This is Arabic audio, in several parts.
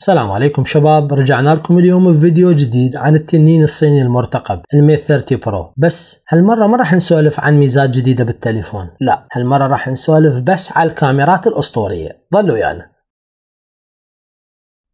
السلام عليكم شباب رجعنا لكم اليوم بفيديو جديد عن التنين الصيني المرتقب الميت 30 برو بس هالمرة ما راح نسولف عن ميزات جديدة بالتليفون لا هالمرة راح نسولف بس على الكاميرات الأسطورية ظلوا يانا يعني.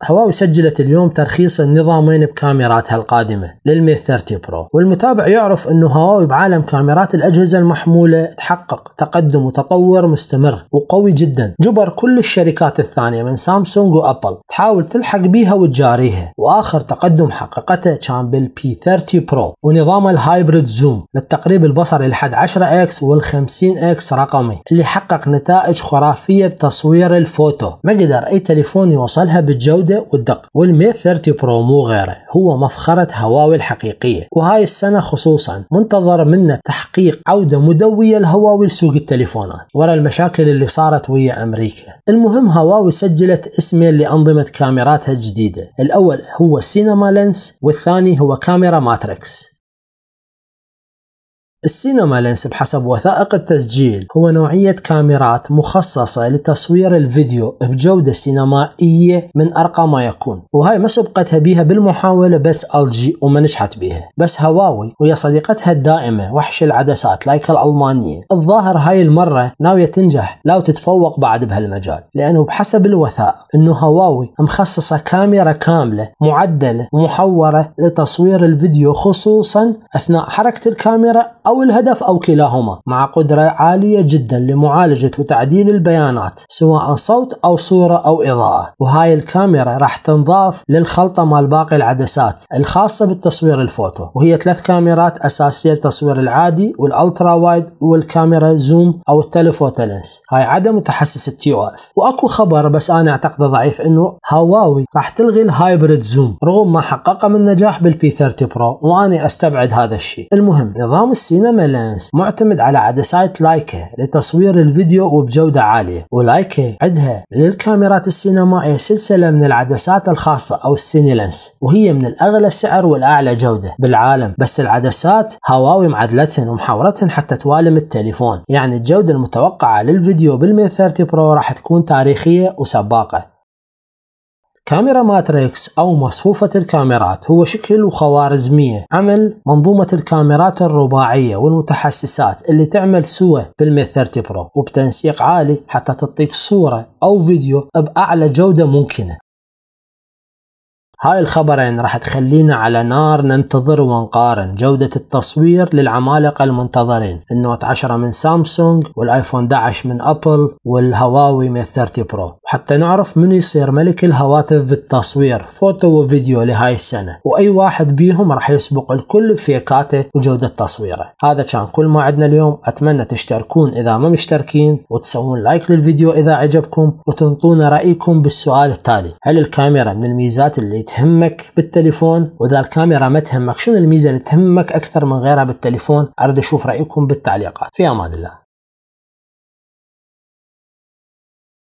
هواوي سجلت اليوم ترخيص النظامين بكاميراتها القادمة للمي 30 برو والمتابع يعرف أنه هواوي بعالم كاميرات الأجهزة المحمولة تحقق تقدم وتطور مستمر وقوي جدا جبر كل الشركات الثانية من سامسونج وأبل تحاول تلحق بيها وتجاريها وآخر تقدم حققته كان بالبي 30 برو ونظام الهايبريد زوم للتقريب البصري لحد 10 اكس وال 50 اكس رقمي اللي حقق نتائج خرافية بتصوير الفوتو ما قدر أي تليفون يوصلها بالجودة الجودة والدقة والميت 30 برو مو غيره هو مفخرة هواوي الحقيقية وهاي السنة خصوصا منتظر منه تحقيق عودة مدوية لهواوي لسوق التليفونات ورا المشاكل اللي صارت ويا أمريكا المهم هواوي سجلت اسمين لأنظمة كاميراتها الجديدة الأول هو سينما لينس والثاني هو كاميرا ماتريكس السينما لينس بحسب وثائق التسجيل هو نوعية كاميرات مخصصة لتصوير الفيديو بجودة سينمائية من أرقى ما يكون وهاي ما سبقتها بيها بالمحاولة بس ألجي وما نجحت بيها بس هواوي ويا صديقتها الدائمة وحش العدسات لايك الألمانية الظاهر هاي المرة ناوية تنجح لا تتفوق بعد بهالمجال لأنه بحسب الوثائق أنه هواوي مخصصة كاميرا كاملة معدلة محورة لتصوير الفيديو خصوصا أثناء حركة الكاميرا أو الهدف أو كلاهما مع قدرة عالية جدا لمعالجة وتعديل البيانات سواء صوت أو صورة أو إضاءة وهاي الكاميرا راح تنضاف للخلطة مال باقي العدسات الخاصة بالتصوير الفوتو وهي ثلاث كاميرات أساسية للتصوير العادي والألترا وايد والكاميرا زوم أو التليفوتو لينس هاي عدم متحسس التي او اف واكو خبر بس انا اعتقده ضعيف انه هواوي راح تلغي الهايبريد زوم رغم ما حققه من نجاح بالبي 30 برو واني استبعد هذا الشيء المهم نظام السي سينما لينس معتمد على عدسات لايكا لتصوير الفيديو وبجودة عالية ولايكا عندها للكاميرات السينمائية سلسلة من العدسات الخاصة أو السيني لينس وهي من الأغلى سعر والأعلى جودة بالعالم بس العدسات هواوي معدلتهن ومحاورتهن حتى توالم التليفون يعني الجودة المتوقعة للفيديو بالمي 30 برو راح تكون تاريخية وسباقة كاميرا ماتريكس أو مصفوفة الكاميرات هو شكل وخوارزمية عمل منظومة الكاميرات الرباعية والمتحسسات اللي تعمل سوى بالمي 30 برو وبتنسيق عالي حتى تعطيك صورة أو فيديو بأعلى جودة ممكنة هاي الخبرين راح تخلينا على نار ننتظر ونقارن جودة التصوير للعمالقة المنتظرين النوت 10 من سامسونج والايفون 11 من ابل والهواوي من 30 برو حتى نعرف من يصير ملك الهواتف بالتصوير فوتو وفيديو لهاي السنة واي واحد بيهم راح يسبق الكل بفيكاته وجودة تصويره هذا كان كل ما عندنا اليوم اتمنى تشتركون اذا ما مشتركين وتسوون لايك للفيديو اذا عجبكم وتنطونا رأيكم بالسؤال التالي هل الكاميرا من الميزات اللي تهمك بالتليفون واذا الكاميرا ما تهمك شنو الميزه اللي تهمك اكثر من غيرها بالتليفون اريد اشوف رايكم بالتعليقات في امان الله